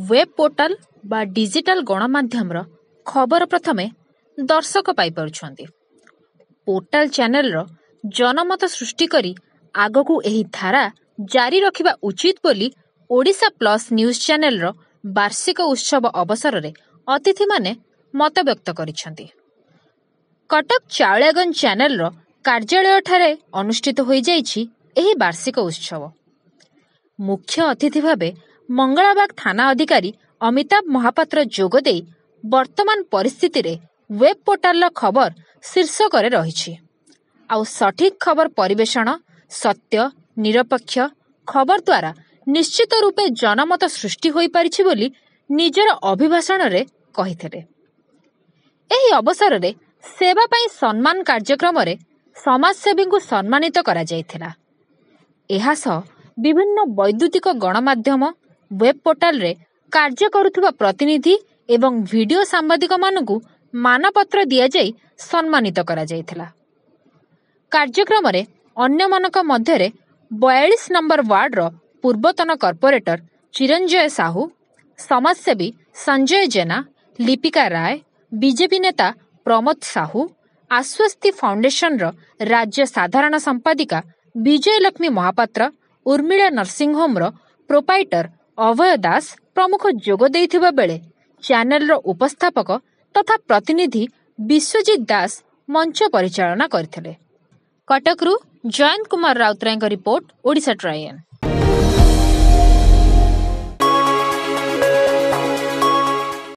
Web portal ବା digital ଗଣମାଧ୍ୟମର ଖବର ପ୍ରଥମେ ଦର୍ଶକ ପାଇପାରୁଛନ୍ତି। ପୋର୍ଟାଲ ଚ୍ୟାନେଲର ଜନମତ ସୃଷ୍ଟି କରି ଆଗକୁ ଏହି ଧାରା ଜାରି ରଖିବା ଉଚିତ ବୋଲି ଓଡ଼ିଶା ପ୍ଲସ୍ ନ୍ୟୁଜ୍ ଚ୍ୟାନେଲର ବାର୍ଷିକ ଉତ୍ସବ ଅବସରରେ ଅତିଥିମାନେ ମତବ୍ୟକ୍ତ କରିଛନ୍ତି। କଟକ ଚାଉଳିଆଗଞ୍ଜ ଚ୍ୟାନେଲର କାର୍ଯ୍ୟାଳୟଠାରେ ଅନୁଷ୍ଠିତ ହୋଇଯାଇଛି ଏହି ବାର୍ଷିକ ଉତ୍ସବ। ମୁଖ୍ୟ ଅତିଥି ଭାବେ ମଙ୍ଗଳାବାଗ ଥାନା ଅଧିକାରୀ ଅମିତାଭ ମହାପାତ୍ର ଯୋଗ ଦେଇ ବର୍ତ୍ତମାନ ପରିସ୍ଥିତିରେ ୱେବ୍ ପୋର୍ଟାଲର ଖବର ଶୀର୍ଷକରେ ରହିଛି ଆଉ ସଠିକ୍ ଖବର ପରିବେଷଣ ସତ୍ୟ ନିରପେକ୍ଷ ଖବର ଦ୍ୱାରା ନିଶ୍ଚିତ ରୂପେ ଜନମତ ସୃଷ୍ଟି ହୋଇପାରିଛି ବୋଲି ନିଜର ଅଭିଭାଷଣରେ କହିଥିଲେ ଏହି ଅବସରରେ ସେବା ପାଇଁ ସମ୍ମାନ କାର୍ଯ୍ୟକ୍ରମରେ ସମାଜସେବୀଙ୍କୁ ସମ୍ମାନିତ କରାଯାଇଥିଲା ଏହାସହ ବିଭିନ୍ନ ବୈଦ୍ୟୁତିକ ଗଣମାଧ୍ୟମ ୱେବ୍ ପୋର୍ଟାଲରେ କାର୍ଯ୍ୟ କରୁଥିବା ପ୍ରତିନିଧି ଏବଂ ଭିଡ଼ିଓ ସାମ୍ବାଦିକମାନଙ୍କୁ ମାନପତ୍ର ଦିଆଯାଇ ସମ୍ମାନିତ କରାଯାଇଥିଲା କାର୍ଯ୍ୟକ୍ରମରେ ଅନ୍ୟମାନଙ୍କ ମଧ୍ୟରେ ବୟାଳିଶ ନମ୍ବର ୱାର୍ଡ଼ର ପୂର୍ବତନ କର୍ପୋରେଟର ଚିରଞ୍ଜୟ ସାହୁ ସମାଜସେବୀ ସଞ୍ଜୟ ଜେନା ଲିପିକା ରାୟ ବିଜେପି ନେତା ପ୍ରମୋଦ ସାହୁ ଆଶ୍ୱସ୍ତି ଫାଉଣ୍ଡେସନର ରାଜ୍ୟ ସାଧାରଣ ସମ୍ପାଦିକା ବିଜୟ ଲକ୍ଷ୍ମୀ ମହାପାତ୍ର ଉର୍ମିଳା ନର୍ସିଂହୋମ୍ର ପ୍ରୋପାଇଟର ଅଭୟ ଦାସ ପ୍ରମୁଖ ଯୋଗ ଦେଇଥିବା ବେଳେ ଚ୍ୟାନେଲର ଉପସ୍ଥାପକ ତଥା ପ୍ରତିନିଧି ବିଶ୍ୱଜିତ ଦାସ ମଞ୍ଚ ପରିଚାଳନା କରିଥିଲେ କଟକରୁ ଜୟନ୍ତ କୁମାର ରାଉତରାୟଙ୍କ ରିପୋର୍ଟ ଓଡ଼ିଶା ଟ୍ରାଏନ୍